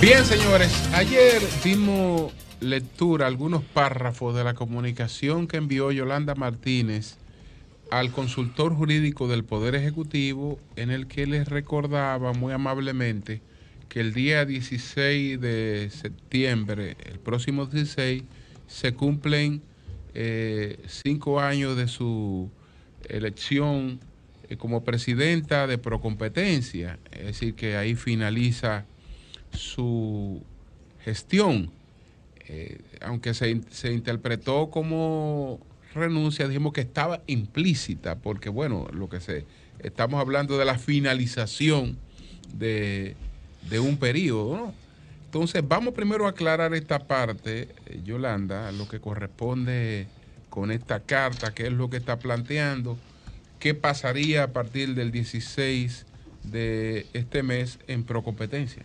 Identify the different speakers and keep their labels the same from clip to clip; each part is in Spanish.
Speaker 1: Bien, señores, ayer dimos lectura a algunos párrafos de la comunicación que envió Yolanda Martínez al consultor jurídico del Poder Ejecutivo en el que les recordaba muy amablemente que el día 16 de septiembre, el próximo 16, se cumplen eh, cinco años de su elección eh, como presidenta de Procompetencia, es decir, que ahí finaliza su gestión. Eh, aunque se, interpretó como renuncia, dijimos que estaba implícita, porque bueno, lo que sé, estamos hablando de la finalización de, un periodo, Entonces, vamos primero a aclarar esta parte, eh, Yolanda, lo que corresponde con esta carta, que es lo que está planteando qué pasaría a partir del 16 de este mes en Procompetencia.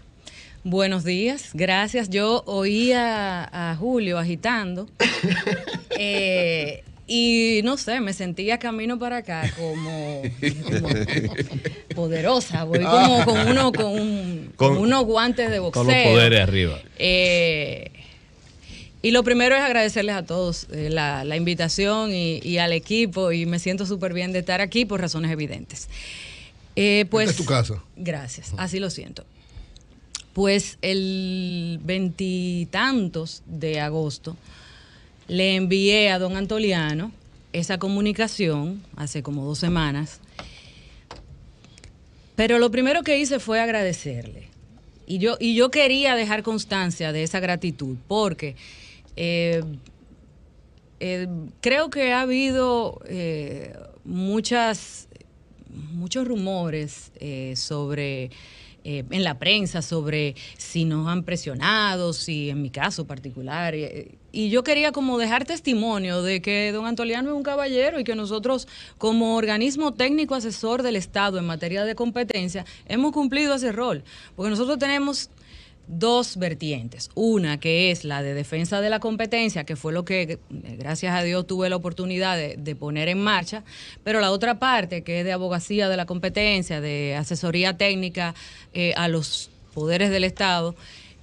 Speaker 2: Buenos días, gracias. Yo oía a Julio agitando eh, y no sé, me sentía camino para acá como, poderosa, voy como con, unos guantes de boxeo. Con los poderes arriba. Eh, y lo primero es agradecerles a todos eh, la, invitación y, al equipo y me siento súper bien de estar aquí por razones evidentes. Eh, pues, tu caso. Gracias, así lo siento. Pues el veintitantos de agosto le envié a don Antoliano esa comunicación hace como dos semanas, pero lo primero que hice fue agradecerle. Y yo, y yo quería dejar constancia de esa gratitud, porque eh, eh, creo que ha habido eh, muchas, muchos rumores eh, sobre... en la prensa sobre si nos han presionado, si en mi caso particular. y yo quería como dejar testimonio de que don Antoliano es un caballero y que nosotros como organismo técnico asesor del Estado en materia de competencia hemos cumplido ese rol, porque nosotros tenemos dos vertientes. Una que es la de defensa de la competencia, que fue lo que, eh, gracias a Dios, tuve la oportunidad de, poner en marcha, pero la otra parte que es de abogacía de la competencia, de asesoría técnica eh, a los poderes del Estado,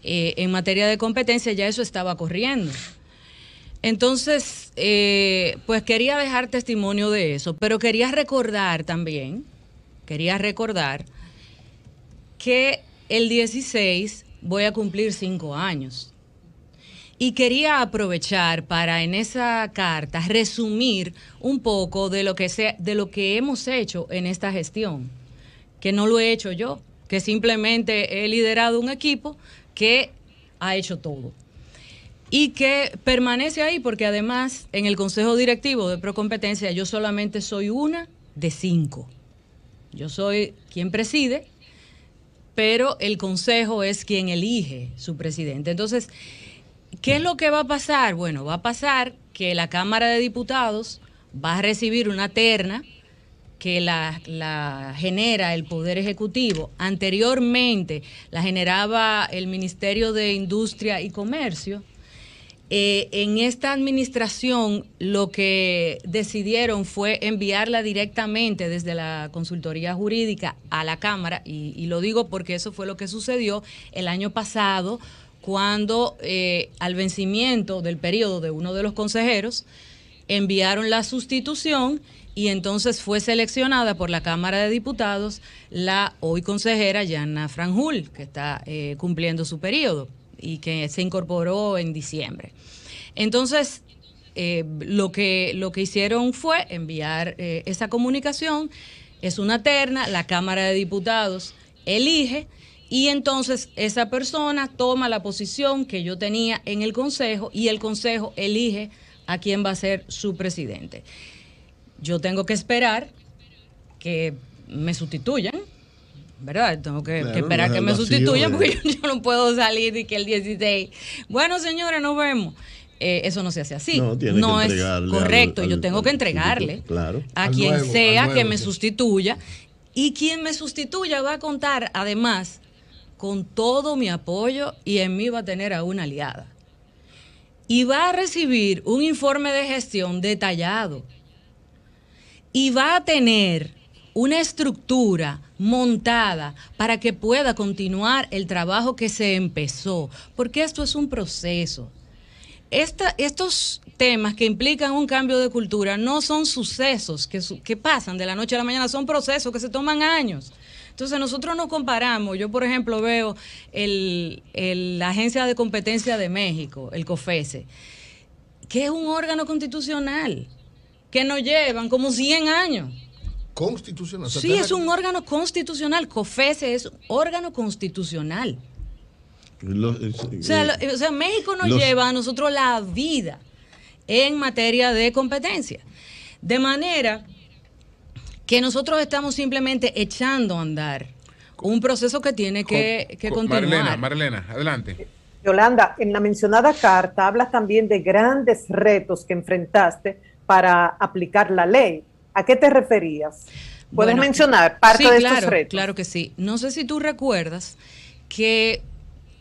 Speaker 2: eh, en materia de competencia ya eso estaba corriendo. Entonces, pues quería dejar testimonio de eso, pero quería recordar también, quería recordar que el 16 voy a cumplir cinco años. Y quería aprovechar para en esa carta resumir un poco de lo que, sea de lo que hemos hecho en esta gestión, que no lo he hecho yo, que simplemente he liderado un equipo que ha hecho todo y que permanece ahí porque además en el Consejo Directivo de Procompetencia yo solamente soy una de cinco. Yo soy quien preside pero el Consejo es quien elige su presidente. Entonces, ¿qué es lo que va a pasar? Bueno, va a pasar que la Cámara de Diputados va a recibir una terna que la, la, genera el Poder Ejecutivo. Anteriormente la generaba el Ministerio de Industria y Comercio eh, en esta administración lo que decidieron fue enviarla directamente desde la consultoría jurídica a la Cámara, y, lo digo porque eso fue lo que sucedió el año pasado cuando eh, al vencimiento del periodo de uno de los consejeros enviaron la sustitución y entonces fue seleccionada por la Cámara de Diputados la hoy consejera Yana Franjul, que está eh, cumpliendo su periodo y que se incorporó en diciembre. Entonces, eh, lo, que, lo que hicieron fue enviar eh, esa comunicación, es una terna, la Cámara de Diputados elige y entonces esa persona toma la posición que yo tenía en el Consejo y el Consejo elige a quién va a ser su presidente. Yo tengo que esperar que me sustituyan ¿verdad? Tengo que, esperar que me sustituya eh. porque yo, no puedo salir y que el 16. Bueno, señores, nos vemos. Eh, eso no se hace así. No, no es correcto. yo tengo que entregarle a quien sea que me sustituya. Y quien me sustituya va a contar, además, con todo mi apoyo y en mí va a tener a una aliada. Y va a recibir un informe de gestión detallado. Y va a tener una estructura montada para que pueda continuar el trabajo que se empezó, porque esto es un proceso. estos temas que implican un cambio de cultura no son sucesos que, pasan de la noche a la mañana, son procesos que se toman años. Entonces nosotros nos comparamos, yo por ejemplo veo la Agencia de Competencia de México, el COFESE, que es un órgano constitucional que nos llevan como 100 años constitucional. sí, es un órgano constitucional. COFESE es órgano constitucional. Eh, o, sea, México nos lleva a nosotros la vida en materia de competencia. De manera que nosotros estamos simplemente echando a andar un proceso que tiene que, que continuar. Marlena,
Speaker 1: Marlena, adelante.
Speaker 2: Yolanda, en la mencionada carta hablas también de grandes retos que enfrentaste para aplicar la ley ¿A qué te referías? ¿Puedes mencionar parte de estos retos? Claro que sí. No sé si tú recuerdas que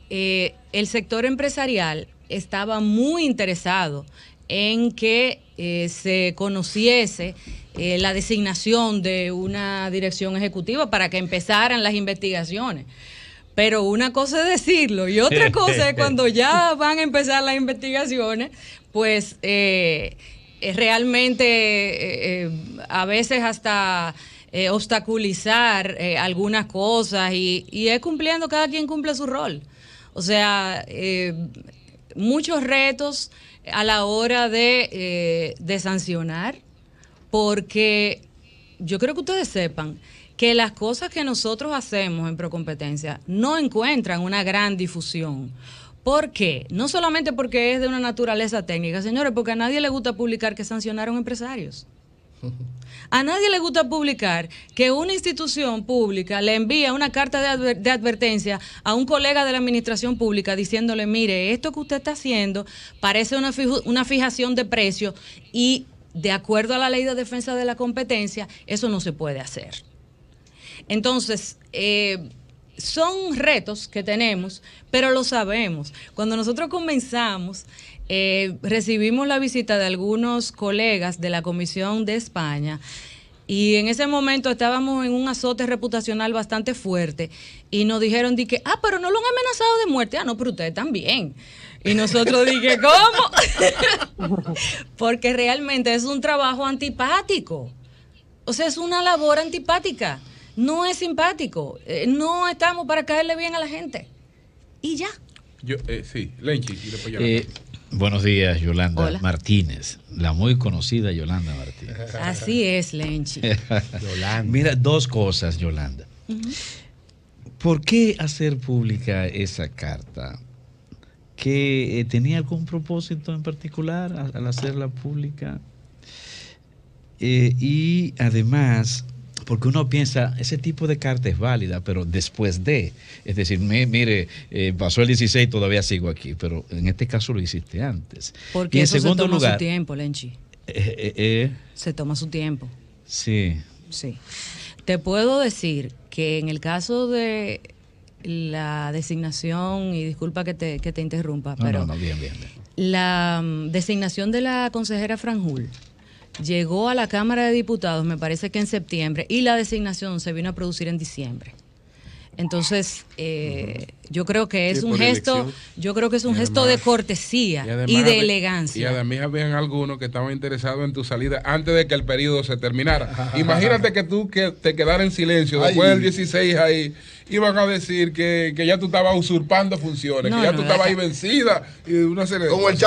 Speaker 2: eh, el sector empresarial estaba muy interesado en que eh, se conociese eh, la designación de una dirección ejecutiva para que empezaran las investigaciones. Pero una cosa es decirlo y otra cosa es cuando ya van a empezar las investigaciones, pues eh, realmente eh, eh, a veces hasta obstaculizar algunas cosas y, es cumpliendo, cada quien cumple su rol. O sea, muchos retos a la hora de, de sancionar, porque yo creo que ustedes sepan que las cosas que nosotros hacemos en Procompetencia no encuentran una gran difusión. ¿Por qué? No solamente porque es de una naturaleza técnica, señores, porque a nadie le gusta publicar que sancionaron empresarios. A nadie le gusta publicar que una institución pública le envía una carta de, advertencia a un colega de la administración pública diciéndole, mire, esto que usted está haciendo parece una, una fijación de precios y de acuerdo a la ley de defensa de la competencia, eso no se puede hacer. Entonces, eh, son retos que tenemos, pero lo sabemos. Cuando nosotros comenzamos, eh, recibimos la visita de algunos colegas de la Comisión de España. Y en ese momento estábamos en un azote reputacional bastante fuerte y nos dijeron dije, que, ah, pero no lo han amenazado de muerte. Ah, no, pero ustedes también. Y nosotros dije, ¿cómo? Porque realmente es un trabajo antipático. O sea, es una labor antipática no es simpático, eh, no estamos para caerle bien a la gente. Y ya.
Speaker 1: Eh, sí, Lenchi,
Speaker 3: y eh, Buenos días, Yolanda Martínez, la muy conocida Yolanda Martínez. Así es, Lenchi. Yolanda. Mira, dos cosas, Yolanda. ¿Por qué hacer pública esa carta? ¿Que eh, tenía algún propósito en particular al hacerla pública? y además, porque uno piensa, ese tipo de carta es válida, pero después de, es decir, mire, eh, pasó el 16, todavía sigo aquí, pero en este caso lo hiciste antes. Porque en segundo se toma su
Speaker 2: tiempo, Lenchi.
Speaker 3: Eh, eh,
Speaker 2: se toma su tiempo. Sí. Sí. Te puedo decir que en el caso de la designación, y disculpa que te, que te interrumpa, pero la mm, designación de la consejera Franjul llegó a la Cámara de Diputados, me parece que en septiembre, y la designación se vino a producir en diciembre. Entonces, eh, yo creo que es un gesto, yo creo que es un gesto de cortesía y, de elegancia. Y
Speaker 1: además habían algunos que estaban interesados en tu salida antes de que el periodo se terminara. Imagínate que tú que te quedara en silencio después del 16 ahí iban a decir que, ya tú estabas usurpando funciones, que ya tú estabas ahí vencida y una Como el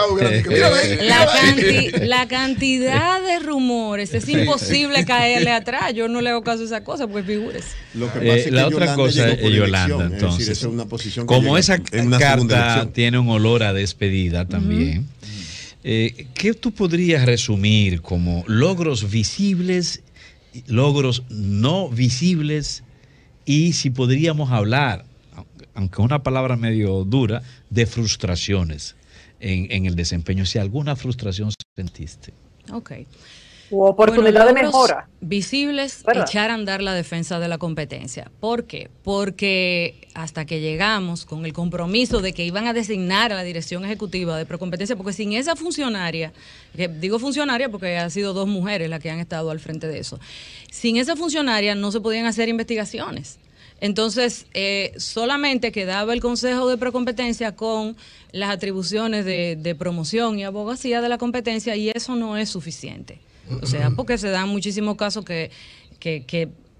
Speaker 2: la, cantidad de rumores, es imposible caerle atrás. Yo no le hago caso a esa cosa, pues figúrese.
Speaker 3: Eh, es la otra cosa es Yolanda, entonces. es una como esa carta tiene un olor a despedida también. Eh, ¿Qué tú podrías resumir como logros visibles, logros no visibles y si podríamos hablar, aunque una palabra medio dura, de frustraciones en, el desempeño? Si alguna frustración sentiste.
Speaker 2: Ok oportunidad de mejora. Visibles, ¿verdad? echar a andar la defensa de la competencia. ¿Por qué? Porque hasta que llegamos con el compromiso de que iban a designar a la dirección ejecutiva de Procompetencia, porque sin esa funcionaria, digo funcionaria porque han sido dos mujeres las que han estado al frente de eso, sin esa funcionaria no se podían hacer investigaciones. Entonces, eh, solamente quedaba el Consejo de Procompetencia con las atribuciones de, de promoción y abogacía de la competencia y eso no es suficiente. O sea, porque se dan muchísimos casos que,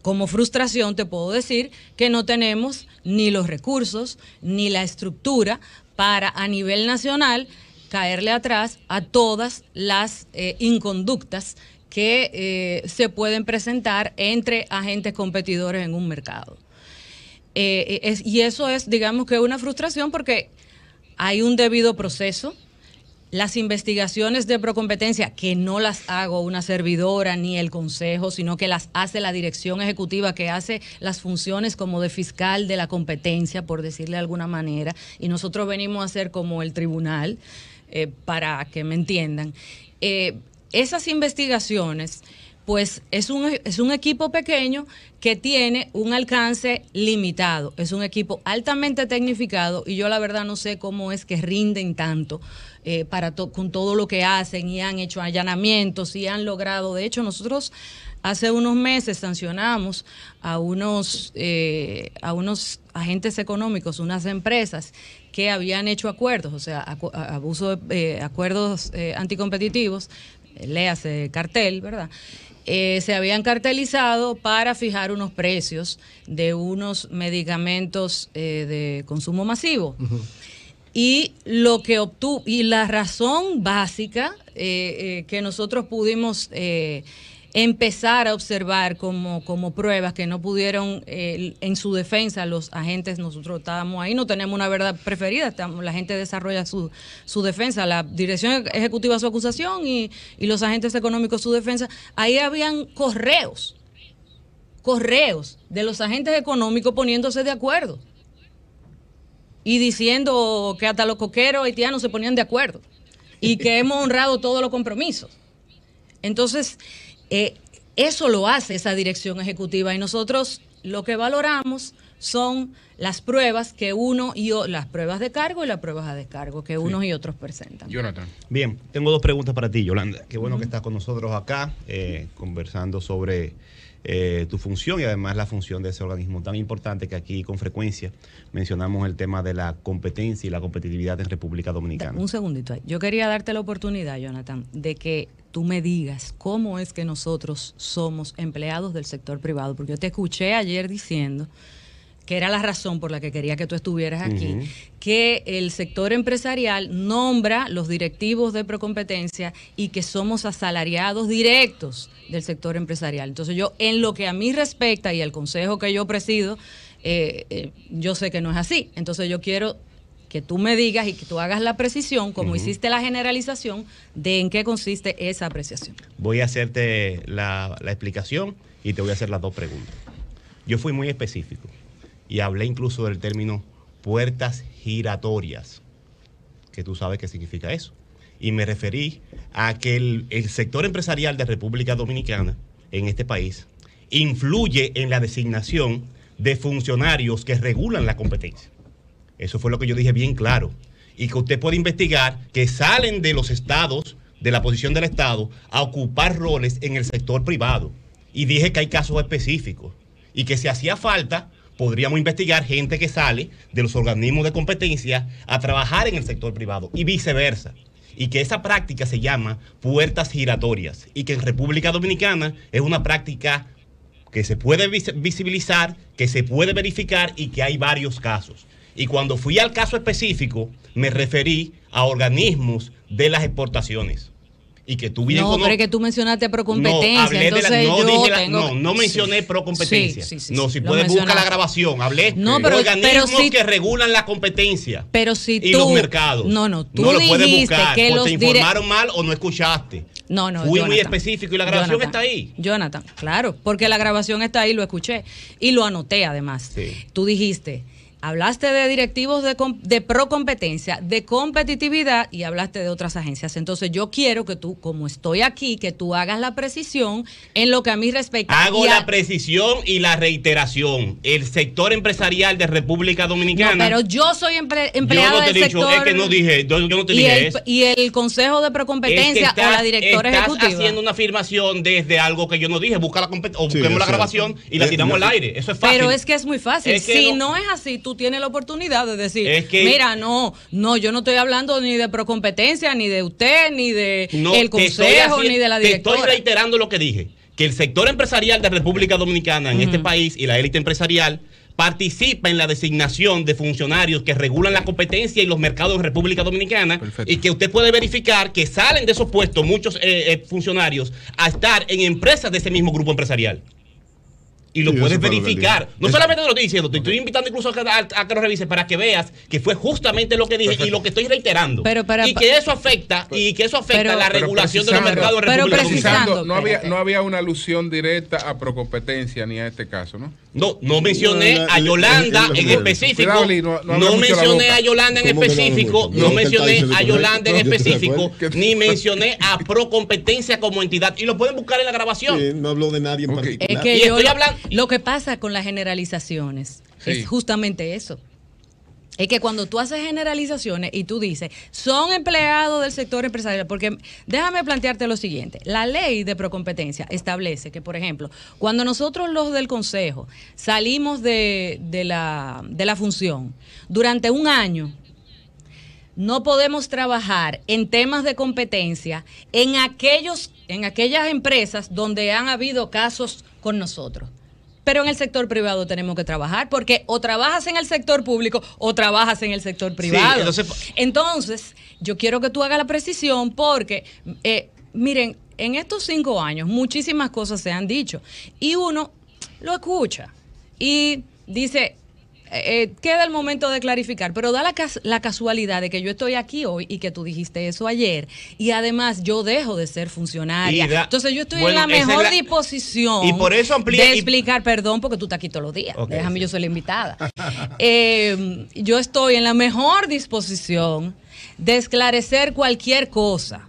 Speaker 2: como frustración te puedo decir que no tenemos ni los recursos ni la estructura para a nivel nacional caerle atrás a todas las eh, inconductas que eh, se pueden presentar entre agentes competidores en un mercado. Eh, y eso es, digamos que una frustración porque hay un debido proceso, las investigaciones de procompetencia, que no las hago una servidora ni el consejo, sino que las hace la dirección ejecutiva que hace las funciones como de fiscal de la competencia, por decirle de alguna manera, y nosotros venimos a ser como el tribunal, eh, para que me entiendan. Eh, esas investigaciones pues es un, es un equipo pequeño que tiene un alcance limitado. Es un equipo altamente tecnificado y yo la verdad no sé cómo es que rinden tanto eh, para con todo lo que hacen y han hecho allanamientos y han logrado. De hecho, nosotros hace unos meses sancionamos a unos, eh, a unos agentes económicos, unas empresas que habían hecho acuerdos, o sea, abuso de eh, acuerdos anticompetitivos, léase cartel, ¿verdad? Eh, se habían cartelizado para fijar unos precios de unos medicamentos eh, de consumo masivo. Y lo que obtuvo, y la razón básica eh, que nosotros pudimos empezar a observar como, como pruebas que no pudieron, eh, en su defensa, los agentes, nosotros estábamos ahí, no tenemos una verdad preferida, la gente desarrolla su, defensa, la dirección ejecutiva su acusación y, y los agentes económicos su defensa. Ahí habían correos, correos de los agentes económicos poniéndose de acuerdo y diciendo que hasta los coqueros haitianos se ponían de acuerdo y que hemos honrado todos los compromisos. Entonces, eh, eso lo hace esa dirección ejecutiva y nosotros lo que valoramos son las pruebas que uno y las pruebas de cargo y las pruebas a descargo que unos y otros presentan. Jonathan.
Speaker 4: Bien, tengo dos preguntas para ti, Yolanda. Qué bueno que estás con nosotros acá eh, conversando sobre eh, tu función y además la función de ese organismo tan importante que aquí con frecuencia mencionamos el tema de la competencia y la competitividad en República Dominicana.
Speaker 2: Un segundito, yo quería darte la oportunidad, Jonathan, de que tú me digas cómo es que nosotros somos empleados del sector privado, porque yo te escuché ayer diciendo que era la razón por la que quería que tú estuvieras aquí, que el sector empresarial nombra los directivos de procompetencia y que somos asalariados directos del sector empresarial. Entonces yo, en lo que a mí respecta y al consejo que yo presido, eh, eh, yo sé que no es así. Entonces yo quiero que tú me digas y que tú hagas la precisión, como hiciste la generalización, de en qué consiste esa apreciación.
Speaker 4: Voy a hacerte la, explicación y te voy a hacer las dos preguntas. Yo fui muy específico y hablé incluso del término puertas giratorias, que tú sabes qué significa eso. Y me referí a que el sector empresarial de República Dominicana en este país influye en la designación de funcionarios que regulan la competencia. Eso fue lo que yo dije bien claro. Y que usted puede investigar que salen de los estados, de la posición del Estado, a ocupar roles en el sector privado. Y dije que hay casos específicos. Y que si hacía falta, podríamos investigar gente que sale de los organismos de competencia a trabajar en el sector privado y viceversa. Y que esa práctica se llama puertas giratorias. Y que en República Dominicana es una práctica que se puede visibilizar, que se puede verificar y que hay varios casos. Y cuando fui al caso específico, me referí a organismos de las exportaciones. Y que tú bien No, pero que
Speaker 2: tú mencionaste procompetencia. No, no, no, no, mencioné
Speaker 4: pro procompetencia. no, si puedes buscar la grabación. Hablé de organismos que regulan la competencia.
Speaker 2: Pero si tú, y los mercados. No, no, tú no lo puedes buscar. Que los te informaron mal
Speaker 4: o no escuchaste.
Speaker 2: No, no, Fui muy
Speaker 4: específico y la grabación está
Speaker 2: ahí. Jonathan, claro, porque la grabación está ahí, lo escuché y lo anoté además. Tú dijiste, Hablaste de directivos de, de pro competencia, de competitividad y hablaste de otras agencias. Entonces yo quiero que tú, como estoy aquí, que tú hagas la precisión en lo que a mí respecta. Hago la
Speaker 4: precisión y la reiteración. El sector empresarial de República Dominicana. pero
Speaker 2: yo soy empleado yo no te he dicho, Es que no
Speaker 4: dije, yo, no te y dije el, eso.
Speaker 2: Y el Consejo de Procompetencia o la directora estás ejecutiva. haciendo
Speaker 4: una afirmación desde algo que yo no dije. Busca la la grabación y la eh, tiramos al aire. Eso es fácil. Pero es
Speaker 2: que es muy fácil. si no, no es así, tú tú tienes la oportunidad de decir, mira, no, no, yo no estoy hablando ni de procompetencia, ni de usted, ni de el consejo, ni de la directora. estoy
Speaker 4: reiterando lo que dije, que el sector empresarial de República Dominicana en este país y la élite empresarial participa en la designación de funcionarios que regulan la competencia y los mercados de República Dominicana y que usted puede verificar que salen de esos puestos muchos eh, eh, funcionarios a estar en empresas de ese mismo grupo empresarial y lo puedes verificar. No solamente te lo estoy diciendo, te estoy invitando incluso a, que lo revises para que veas que fue justamente lo que dije y lo que estoy reiterando. y que eso afecta y que eso afecta la regulación de los mercados pero, pero precisando, no había no
Speaker 1: una alusión directa a procompetencia ni a este caso, ¿no? No, no mencioné a Yolanda en específico. No mencioné a Yolanda en específico, no mencioné a
Speaker 4: Yolanda en específico, ni mencioné a Procompetencia como entidad y lo pueden buscar en la grabación. no habló de nadie en y estoy
Speaker 2: hablando lo que pasa con las generalizaciones es justamente eso. Es que cuando tú haces generalizaciones y tú dices, son empleados del sector empresarial, porque déjame plantearte lo siguiente, la ley de procompetencia establece que, por ejemplo, cuando nosotros los del Consejo salimos de, la, de la función, durante un año no podemos trabajar en temas de competencia en, aquellos, en aquellas empresas donde han habido casos con nosotros. Pero en el sector privado tenemos que trabajar, porque o trabajas en el sector público o trabajas en el sector privado. entonces... yo quiero que tú hagas la precisión, porque, eh, miren, en estos cinco años muchísimas cosas se han dicho y uno lo escucha y dice, eh, eh, queda el momento de clarificar, pero da la, casualidad de que yo estoy aquí hoy y que tú dijiste eso ayer, y además yo dejo de ser funcionaria. Entonces yo estoy en la mejor disposición de explicar, perdón, porque tú estás aquí todos los días, déjame, yo soy la invitada. Em, yo estoy en la mejor disposición de esclarecer cualquier cosa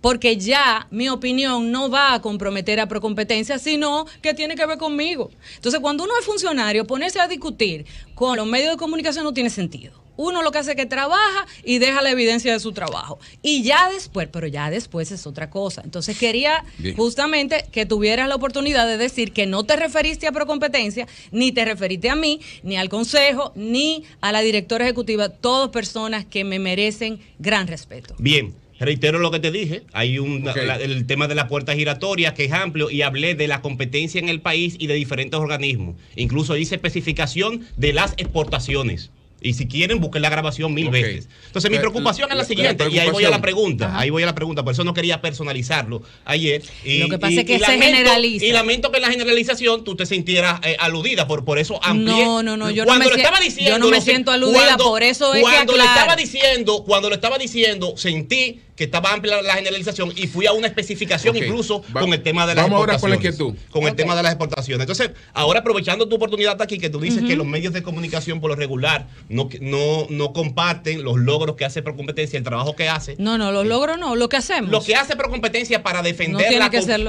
Speaker 2: porque ya mi opinión no va a comprometer a Procompetencia, sino que tiene que ver conmigo. Entonces, cuando uno es funcionario, ponerse a discutir con los medios de comunicación no tiene sentido. Uno lo que hace es que trabaja y deja la evidencia de su trabajo. Y ya después, pero ya después es otra cosa. Entonces quería justamente que tuvieras la oportunidad de decir que no te referiste a Procompetencia, ni te referiste a mí, ni al Consejo, ni a la directora ejecutiva, todas personas que me merecen gran respeto.
Speaker 4: Bien. Reitero lo que te dije, hay un, el tema de la puerta giratoria que es amplio y hablé de la competencia en el país y de diferentes organismos. Incluso hice especificación de las exportaciones. Y si quieren, busquen la grabación mil veces. Entonces, mi eh, preocupación es la siguiente, y ahí voy a la pregunta, ahí voy a la pregunta, por eso no quería personalizarlo ayer. Y, Lo que pasa es que lamento, Y lamento que la generalización tú te sintieras eh, aludida, por, por eso amplié. No, no, no, yo no me, lo estaba diciendo, siento aludida, cuando, por eso es cuando lo estaba diciendo, Cuando lo estaba diciendo, sentí que estaba amplia la generalización y fui a una especificación incluso con el tema de las exportaciones. Vamos ahora con Con el tema de las exportaciones. Entonces, ahora aprovechando tu oportunidad aquí, que tú dices que los medios de comunicación por lo regular no, no, no comparten los logros que hace Procompetencia, el trabajo que hace.
Speaker 2: No, no, los eh, logros no, lo que hacemos. Lo que
Speaker 4: hace Procompetencia para defender la,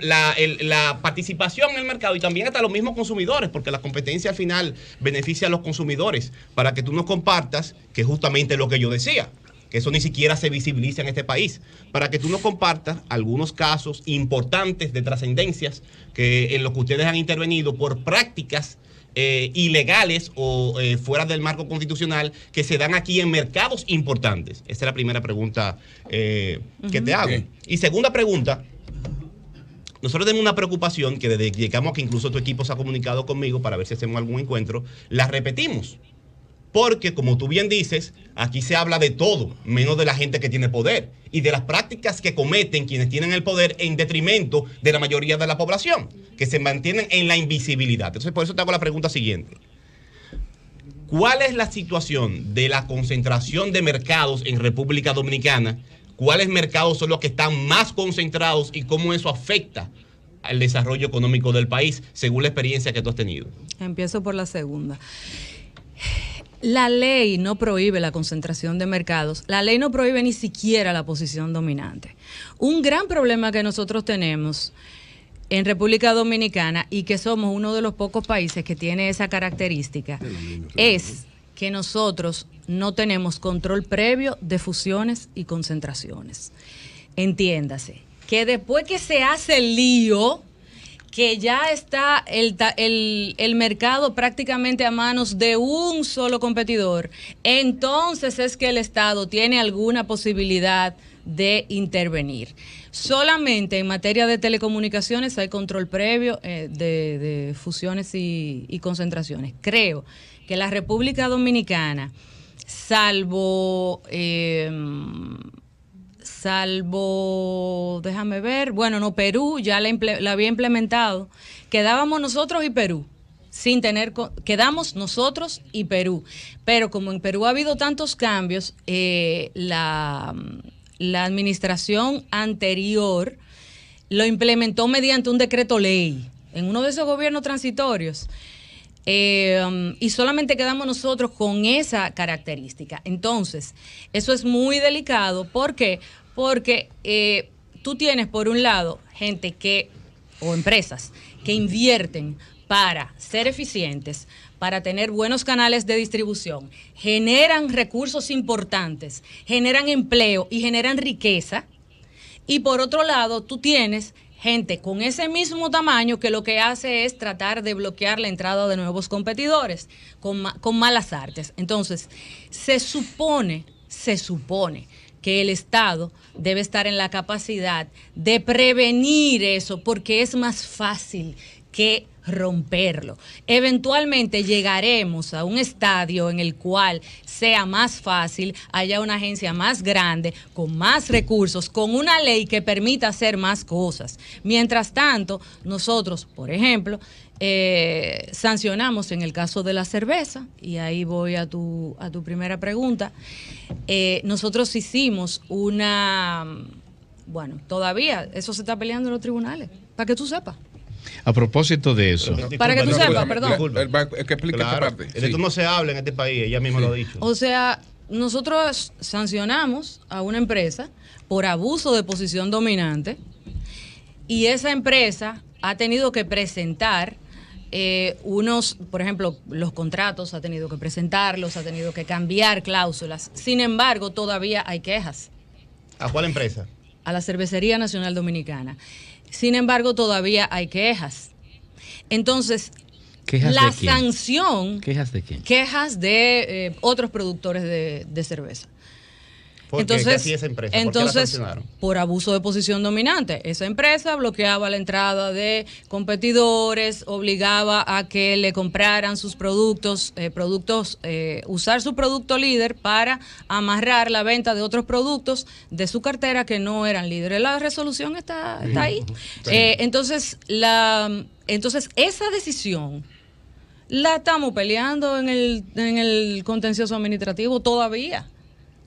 Speaker 4: la, la, participación en el mercado y también hasta los mismos consumidores, porque la competencia al final beneficia a los consumidores para que tú nos compartas, que es justamente lo que yo decía que eso ni siquiera se visibiliza en este país, para que tú nos compartas algunos casos importantes de trascendencias que en los que ustedes han intervenido por prácticas eh, ilegales o eh, fuera del marco constitucional que se dan aquí en mercados importantes? Esa es la primera pregunta eh, que te hago. Y segunda pregunta. Nosotros tenemos una preocupación que desde que llegamos, que incluso tu equipo se ha comunicado conmigo para ver si hacemos algún encuentro, la repetimos. Porque, como tú bien dices, Aquí se habla de todo, menos de la gente que tiene poder y de las prácticas que cometen quienes tienen el poder en detrimento de la mayoría de la población, que se mantienen en la invisibilidad. Entonces, por eso te hago la pregunta siguiente. ¿Cuál es la situación de la concentración de mercados en República Dominicana? ¿Cuáles mercados son los que están más concentrados y cómo eso afecta al desarrollo económico del país, según la experiencia que tú has tenido?
Speaker 2: Empiezo por la segunda la ley no prohíbe la concentración de mercados, la ley no prohíbe ni siquiera la posición dominante. Un gran problema que nosotros tenemos en República Dominicana y que somos uno de los pocos países que tiene esa característica es que nosotros no tenemos control previo de fusiones y concentraciones. Entiéndase, que después que se hace el lío, que ya está el, mercado prácticamente a manos de un solo competidor, entonces es que el Estado tiene alguna posibilidad de intervenir. Solamente en materia de telecomunicaciones hay control previo eh, de, fusiones y, concentraciones. Creo que la República Dominicana, salvo... Eh, salvo, déjame ver, bueno, no, Perú ya la, había implementado. Quedábamos nosotros y Perú sin tener, quedamos nosotros y Perú. Pero como en Perú ha habido tantos cambios, eh, la, administración anterior lo implementó mediante un decreto ley, en uno de esos gobiernos transitorios. Eh, um, y solamente quedamos nosotros con esa característica. Entonces, eso es muy delicado. Porque porque eh, tú tienes, por un lado, gente que, o empresas, que invierten para ser eficientes, para tener buenos canales de distribución, generan recursos importantes, generan empleo y generan riqueza. Y por otro lado, tú tienes gente con ese mismo tamaño que lo que hace es tratar de bloquear la entrada de nuevos competidores con, con malas artes. Entonces, se supone, se supone que el Estado debe estar en la capacidad de prevenir eso, porque es más fácil que romperlo. Eventualmente llegaremos a un estadio en el cual sea más fácil, haya una agencia más grande, con más recursos, con una ley que permita hacer más cosas. Mientras tanto, nosotros, por ejemplo, eh, sancionamos en el caso de la cerveza, y ahí voy a tu, a tu primera pregunta. Eh, nosotros hicimos una, bueno, todavía eso se está peleando en los tribunales, para que tú sepas.
Speaker 3: A propósito de eso. para que tú sepas, perdón. Es que explica esto
Speaker 4: no se habla en este país, ella misma lo ha dicho.
Speaker 2: O sea, nosotros sancionamos a una empresa por abuso de posición dominante y esa empresa ha tenido que presentar eh, unos, por ejemplo, los contratos ha tenido que presentarlos, ha tenido que cambiar cláusulas. Sin embargo, todavía hay quejas.
Speaker 4: ¿A cuál empresa?
Speaker 2: A la Cervecería Nacional Dominicana. Sin embargo, todavía hay quejas. Entonces, la sanción... ¿Quejas de quién? Quejas de eh, otros productores de cerveza
Speaker 3: entonces, entonces
Speaker 2: ¿Por, abuso de posición dominante. Esa empresa bloqueaba la entrada de competidores, obligaba a que le compraran sus productos, eh, productos, eh, usar su producto líder para amarrar la venta de otros productos de su cartera que no eran líderes. La resolución está, ahí. Eh, entonces, entonces, esa decisión la estamos peleando en el contencioso administrativo todavía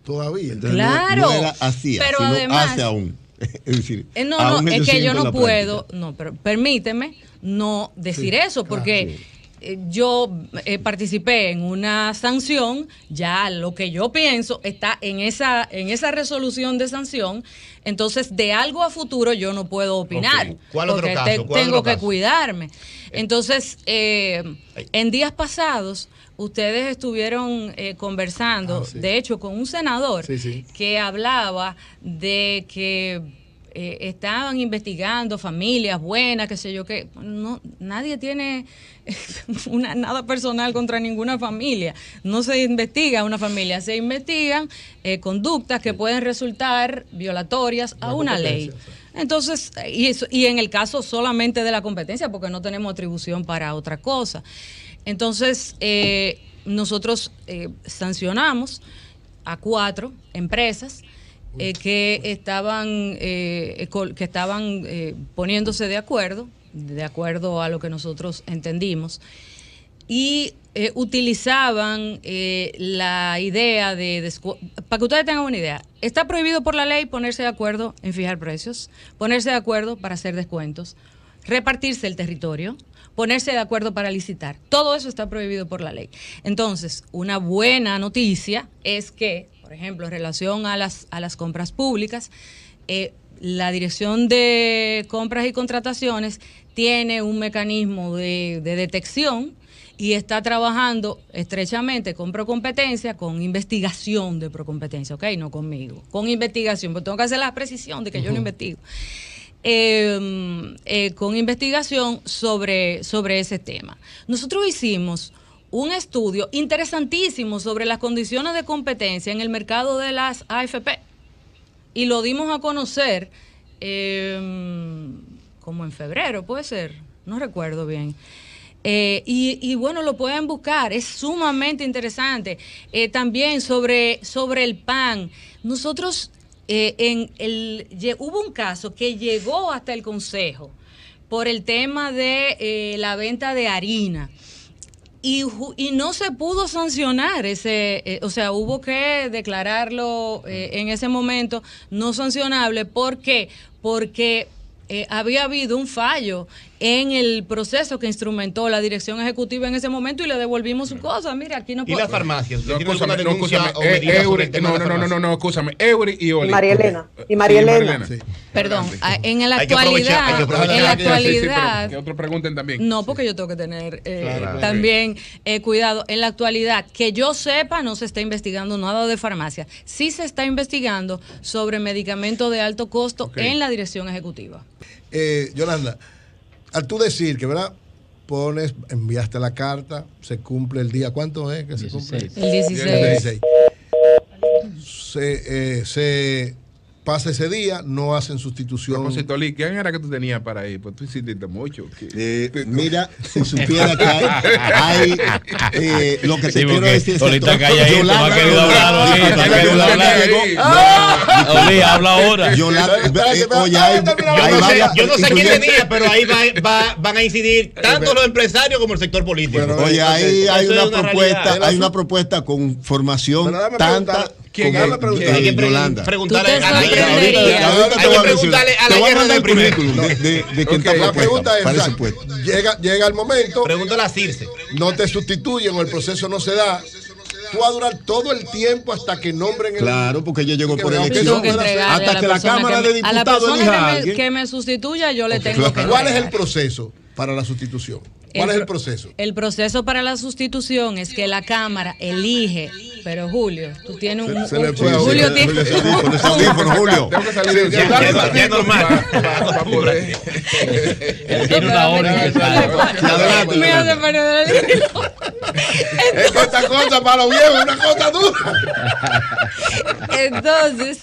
Speaker 3: todavía. Entonces, claro. No, era
Speaker 2: pero además, hace aún.
Speaker 4: es decir,
Speaker 1: eh, no, no, es que yo no puedo,
Speaker 2: no, pero permíteme no decir eso, porque... Eh, yo eh, participé en una sanción, ya lo que yo pienso está en esa, en esa resolución de sanción, entonces de algo a futuro yo no puedo opinar. porque tengo que cuidarme. Entonces, en días pasados, ustedes estuvieron eh, conversando, ah, de hecho, con un senador que hablaba de que eh, estaban investigando familias buenas, qué sé yo qué. No, nadie tiene nada personal contra ninguna familia. No se investiga una familia, se investigan eh, conductas que pueden resultar violatorias a una ley. Entonces, eh, y, eso, y en el caso solamente de la competencia, porque no tenemos atribución para otra cosa. Entonces, nosotros sancionamos a cuatro empresas eh, que estaban, eh, que estaban eh, poniéndose de acuerdo, de acuerdo a lo que nosotros entendimos, y utilizaban la idea de, para que ustedes tengan una idea, está prohibido por la ley ponerse de acuerdo en fijar precios, ponerse de acuerdo para hacer descuentos, repartirse el territorio, ponerse de acuerdo para licitar. Todo eso está prohibido por la ley. Entonces, una buena noticia es que por ejemplo, en relación a las, a las compras públicas, eh, la Dirección de Compras y Contrataciones tiene un mecanismo de, detección y está trabajando estrechamente con Procompetencia, con investigación de Procompetencia, ¿ok? No conmigo, con investigación, porque tengo que hacer la precisión de que yo no investigo. Em, eh, con investigación sobre, sobre ese tema. Nosotros hicimos un estudio interesantísimo sobre las condiciones de competencia en el mercado de las AFP. Y lo dimos a conocer em, como en febrero, puede ser, no recuerdo bien. Eh, y, bueno, lo pueden buscar, es sumamente interesante. Eh, también sobre, sobre el pan. Nosotros, eh, en el, hubo un caso que llegó hasta el Consejo por el tema de la venta de harina. Y, no se pudo sancionar ese, eh, o sea, hubo que declararlo eh, en ese momento no sancionable. ¿Por qué? Porque eh, había habido un fallo en el proceso que instrumentó la dirección ejecutiva en ese momento y le devolvimos su cosa. Mira, aquí no puedo. Y las
Speaker 1: farmacias. No, no, no, no, no, no, escúchame. Eury y Oli. María Elena. Y María Elena.
Speaker 2: Perdón, eh, en la actualidad. En la actualidad. Que otros pregunten también. No, porque yo tengo que tener eh, también eh, cuidado. En la actualidad, que yo sepa, no se está investigando nada de farmacia. Sí se está investigando sobre medicamentos de alto costo en la dirección ejecutiva.
Speaker 4: Eh, Yolanda, al tú decir que, ¿verdad? Pones, enviaste la carta, se cumple el día. ¿Cuánto es que se cumple? El 16. El 16. Se, eh, se Pasa ese día, no hacen sustitución. ¿Quién
Speaker 1: ¿qué era que tú tenías para ahí? Pues tú insististe mucho. Eh,
Speaker 4: mira, si supiera que hay. eh, lo que te sí, quiero decir es que. Ahorita ahí, no ha querido hablar, ha querido hablar. habla ahora. yo no sé quién tenía, pero ahí van a incidir eh, tanto los empresarios como el sector político. Oye, ahí hay una propuesta, hay una propuesta con formación tanta ¿Quién habla preguntar? Hay que preguntarle a la guerra del currículum de, de, quién La pregunta es, llega, llega el momento. Pregúntale a Circe. No te sustituyen o el proceso no se da tú a durar todo el tiempo hasta que nombren el... Claro, porque yo llego por elección. hasta que la Cámara de Diputados elija que
Speaker 2: me, sustituya, yo le tengo claro. que ¿Cuál es el
Speaker 4: proceso para la sustitución? ¿Cuál es el proceso?
Speaker 2: El proceso para la sustitución es que la Cámara elige, pero Julio, tú tienes un... Se, se un, puede, Julio, se, tiene... Julio. Tengo
Speaker 4: que salir. Ya, ya, normal.
Speaker 3: Tiene una hora. Me hace perder el hilo. Esta cosa para los viejos es una cosa dura.
Speaker 2: Entonces...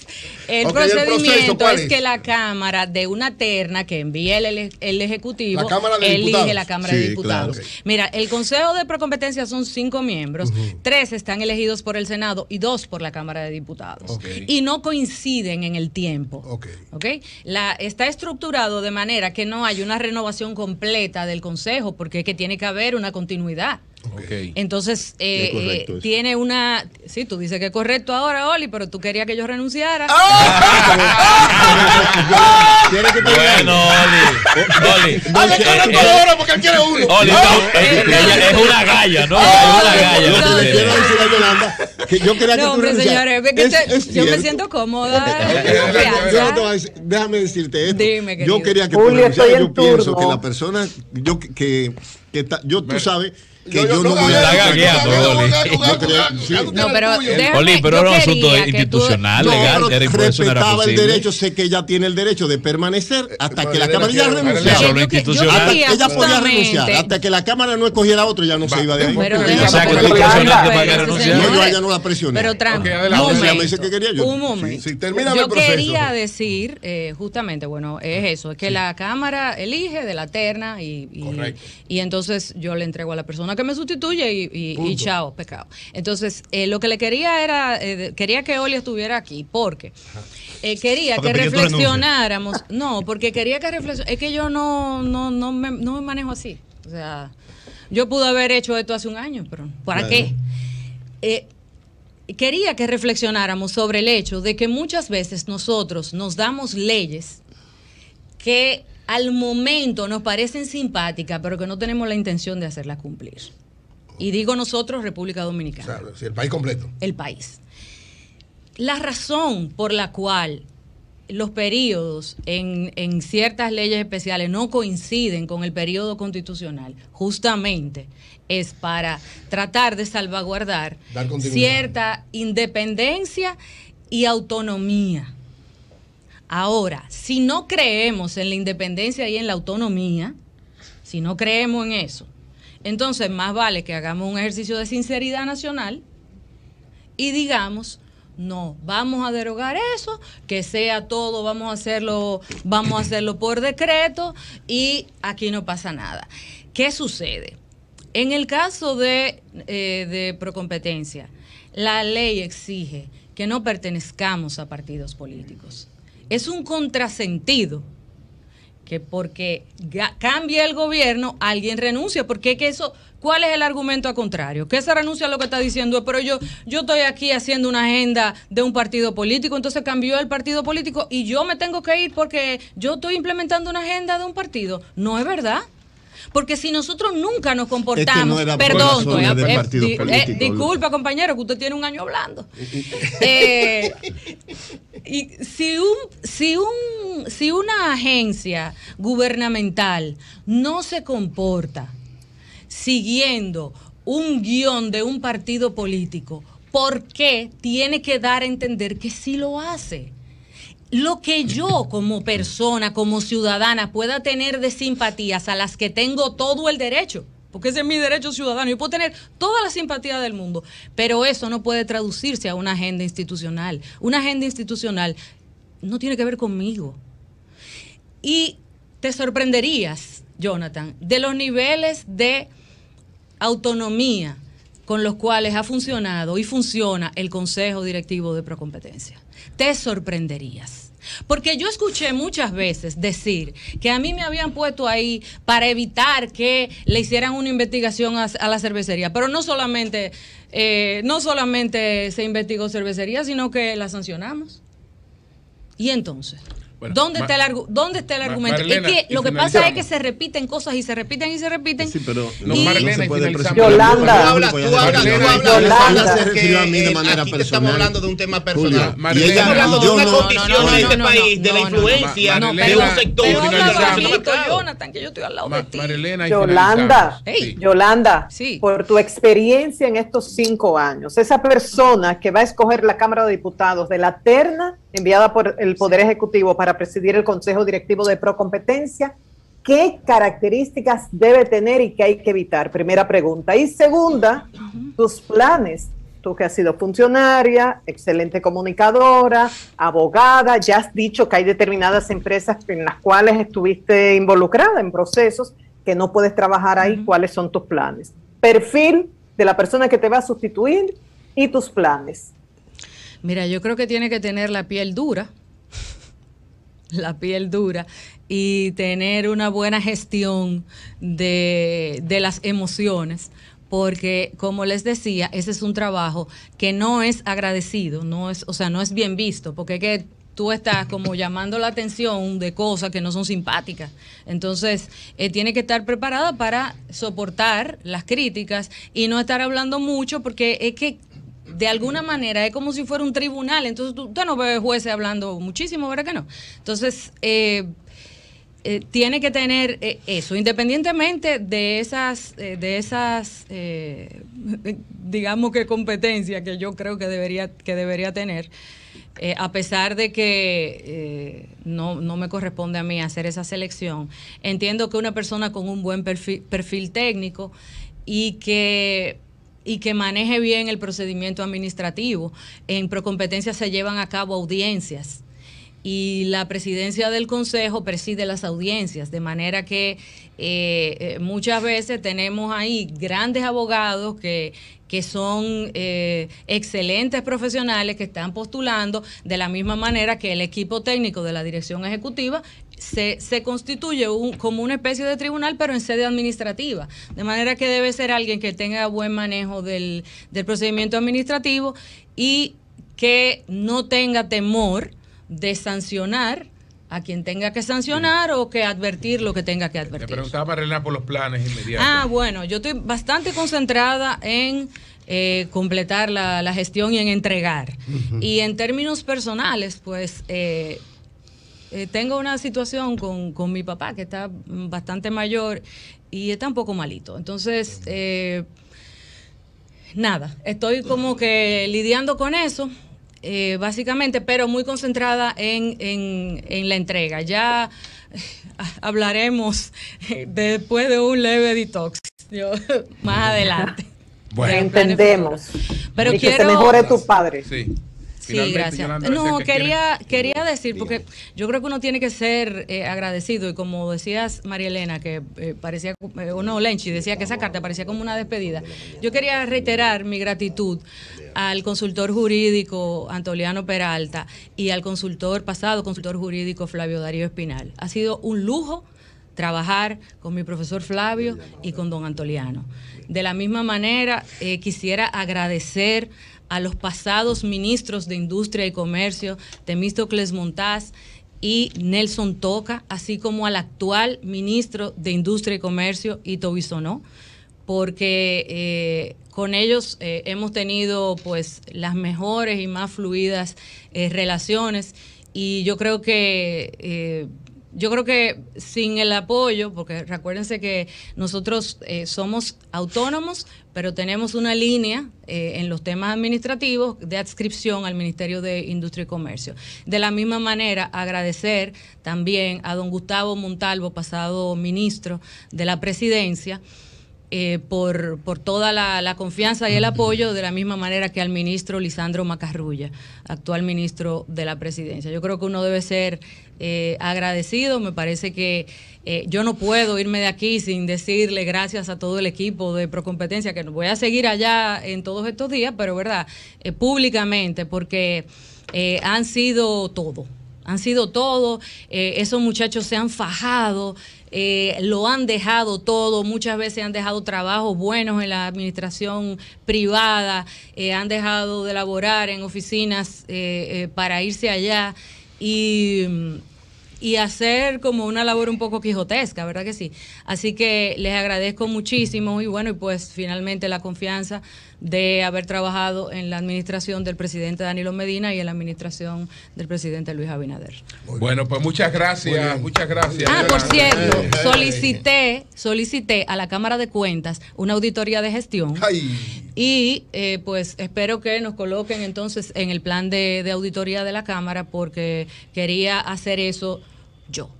Speaker 2: El procedimiento es? que la Cámara de una terna que envía el, Ejecutivo elige la Cámara de Diputados. Mira, el Consejo de Procompetencia son cinco miembros, tres están elegidos por el Senado y dos por la Cámara de Diputados. Y no coinciden en el tiempo. La, está estructurado de manera que no hay una renovación completa del Consejo, porque es que tiene que haber una continuidad. Okay. Entonces, eh, eh tiene una. Sí, tú dices que es correcto ahora, Oli, pero tú querías que yo renunciara. ¡Ah!
Speaker 3: Bueno, Oli. Oli. Eh, eh, Oli, es una
Speaker 2: galla, ¿no? Es una galla. Yo a
Speaker 3: que yo quería que tú hombre, señores,
Speaker 2: yo me siento cómoda.
Speaker 4: Déjame decirte
Speaker 2: esto. Dime, Yo quería que tú renunciaras. Yo pienso que
Speaker 4: la persona. Yo que. Yo, tú sabes que yo, no voy a
Speaker 2: Oli. No, pero pero era un asunto institucional, legal,
Speaker 4: era respetaba el derecho, sé que ella tiene el derecho de permanecer eh, hasta que la Cámara ya renunciara. Ella podía renunciar, hasta que la Cámara no escogiera otro, ya no se iba de ahí. O sea, que no No, yo ella no la presioné. Pero
Speaker 2: tranquilo, un momento. Yo quería decir, eh, justamente, bueno, es eso, es que la Cámara elige de la terna y entonces yo le entrego a la persona que me sustituye y, chao, pecado. Entonces, eh, lo que le quería era, eh, quería que Oli estuviera aquí, porque qué? Eh, quería que reflexionáramos. No, porque quería que reflexionáramos. Es que yo no, no, me, manejo así. O sea, yo pude haber hecho esto hace un año, pero ¿para qué? quería que reflexionáramos sobre el hecho de que muchas veces nosotros nos damos leyes que al momento nos parecen simpáticas, pero que no tenemos la intención de hacerlas cumplir. Y digo nosotros, República Dominicana. O el país completo. El país. La razón por la cual los periodos en, en, ciertas leyes especiales no coinciden con el periodo constitucional, justamente es para tratar de salvaguardar cierta independencia y autonomía Ahora, si no creemos en la independencia y en la autonomía, si no creemos en eso, entonces más vale que hagamos un ejercicio de sinceridad nacional y digamos, no, vamos a derogar eso, que sea todo, vamos a hacerlo, vamos a hacerlo por decreto y aquí no pasa nada. ¿Qué sucede? En el caso de, eh, de Procompetencia, la ley exige que no pertenezcamos a partidos políticos. Es un contrasentido que porque cambie el gobierno, alguien renuncia, porque que eso, ¿cuál es el argumento a contrario? Que se renuncia a lo que está diciendo, pero yo, yo estoy aquí haciendo una agenda de un partido político, entonces cambió el partido político y yo me tengo que ir porque yo estoy implementando una agenda de un partido. No es verdad porque si nosotros nunca nos comportamos, perdón, eh, eh, disculpa compañero, que usted tiene un año hablando. Eh, y si si si una agencia gubernamental no se comporta siguiendo un guión de un partido político, ¿por qué tiene que dar a entender que sí lo hace? lo que yo como persona, como ciudadana, pueda tener de simpatías a las que tengo todo el derecho, porque ese es mi derecho ciudadano, yo puedo tener toda la simpatía del mundo, pero eso no puede traducirse a una agenda institucional. Una agenda institucional no tiene que ver conmigo. Y te sorprenderías, Jonathan, de los niveles de autonomía con los cuales ha funcionado y funciona el Consejo Directivo de Procompetencia. Te sorprenderías. Porque yo escuché muchas veces decir que a mí me habían puesto ahí para evitar que le hicieran una investigación a, la cervecería, pero no solamente, eh, no solamente se investigó cervecería, sino que la sancionamos. Y entonces... ¿Dónde, está el ¿Dónde está el argumento? es que lo que pasa es que se repiten cosas y se repiten y se repiten. Sí, pero y, Yolanda. Tú hablas, tú hablas, tú hablas. de
Speaker 4: eh, manera Estamos hablando de un tema personal. y ella hablando de una condición en este país, de la influencia de un sector.
Speaker 1: yo estoy al lado de ti. Yolanda,
Speaker 2: Yolanda, por tu experiencia en estos cinco años, esa persona que va a escoger la Cámara de Diputados de la terna enviada por el Poder Ejecutivo para presidir el Consejo Directivo de Procompetencia, ¿qué características debe tener y qué hay que evitar? Primera pregunta. Y segunda, tus planes. Tú que has sido funcionaria, excelente comunicadora, abogada, ya has dicho que hay determinadas empresas en las cuales estuviste involucrada en procesos que no puedes trabajar ahí. ¿Cuáles son tus planes? Perfil de la persona que te va a sustituir y tus planes. Mira, yo creo que tiene que tener la piel dura, la piel dura y tener una buena gestión de, las emociones, porque como les decía, ese es un trabajo que no es agradecido, no es, o sea, no es bien visto, porque que tú estás como llamando la atención de cosas que no son simpáticas. Entonces, eh, tiene que estar preparada para soportar las críticas y no estar hablando mucho porque es que de alguna manera es como si fuera un tribunal. Entonces, tú, usted no ve jueces hablando muchísimo, ¿verdad que no? Entonces, eh, eh, tiene que tener eh, eso, independientemente de esas, de esas digamos que competencias que yo creo que debería, que debería tener, a pesar de que no, no, me corresponde a mí hacer esa selección, entiendo que una persona con un buen perfil técnico y que y que maneje bien el procedimiento administrativo. En Procompetencia se llevan a cabo audiencias y la presidencia del consejo preside las audiencias, de manera que eh, eh, muchas veces tenemos ahí grandes abogados que, que son eh, excelentes profesionales que están postulando de la misma manera que el equipo técnico de la dirección ejecutiva se, constituye como una especie de tribunal, pero en sede administrativa. De manera que debe ser alguien que tenga buen manejo del, procedimiento administrativo y que no tenga temor de sancionar a quien tenga que sancionar o que advertir lo que tenga que advertir.
Speaker 1: preguntaba, por los planes inmediatos. Ah,
Speaker 2: bueno, yo estoy bastante concentrada en eh, completar la, gestión y en entregar. Y en términos personales, pues eh, eh, tengo una situación con, mi papá que está bastante mayor y está un poco malito. Entonces, eh, nada, estoy como que lidiando con eso. Eh, básicamente, pero muy concentrada en, la entrega. Ya hablaremos después de un leve detox, más adelante. Bueno. Entendemos. Pero que se mejore tu padre sí, gracias. no, quería, quería decir, porque yo creo que uno tiene que ser eh, agradecido y como decías, María Elena, que eh, parecía, eh, o no, Lenchi, decía que esa carta parecía como una despedida. Yo quería reiterar mi gratitud al consultor jurídico Antoliano Peralta y al consultor pasado, consultor jurídico Flavio Darío Espinal. Ha sido un lujo trabajar con mi profesor Flavio y con don Antoliano. De la misma manera, quisiera agradecer a los pasados ministros de Industria y Comercio, Temístocles Montaz y Nelson Toca, así como al actual ministro de Industria y Comercio, Ito Bisonó, porque eh, con ellos eh, hemos tenido pues las mejores y más fluidas eh, relaciones y yo creo que yo creo que sin el apoyo, porque recuérdense que nosotros eh, somos autónomos, pero tenemos una línea eh, en los temas administrativos de adscripción al Ministerio de Industria y Comercio. De la misma manera, agradecer también a don Gustavo Montalvo, pasado ministro de la Presidencia, eh, por, toda la, confianza y el apoyo, de la misma manera que al ministro Lisandro Macarrulla, actual ministro de la presidencia. Yo creo que uno debe ser eh, agradecido, me parece que eh, yo no puedo irme de aquí sin decirle gracias a todo el equipo de Procompetencia, que voy a seguir allá en todos estos días, pero verdad, públicamente, porque han sido todo. Han sido todo, esos muchachos se han fajado, eh, lo han dejado todo, muchas veces han dejado trabajos buenos en la administración privada, eh, han dejado de laborar en oficinas eh, para irse allá y, y hacer como una labor un poco quijotesca, ¿verdad que sí? Así que les agradezco muchísimo y bueno, y pues finalmente la confianza de haber trabajado en la administración del presidente Danilo Medina y en la administración del presidente Luis Abinader.
Speaker 1: Bueno, pues muchas gracias, muchas gracias. Ah, por cierto,
Speaker 2: solicité, a la Cámara de Cuentas una auditoría de gestión. Y eh, pues espero que nos coloquen entonces en el plan de, de auditoría de la Cámara porque quería hacer eso yo.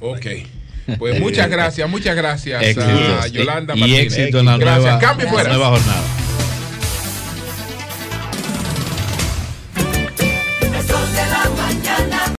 Speaker 1: Ok. Pues muchas gracias, muchas gracias a Yolanda Y éxito en la gracias. nueva
Speaker 3: jornada.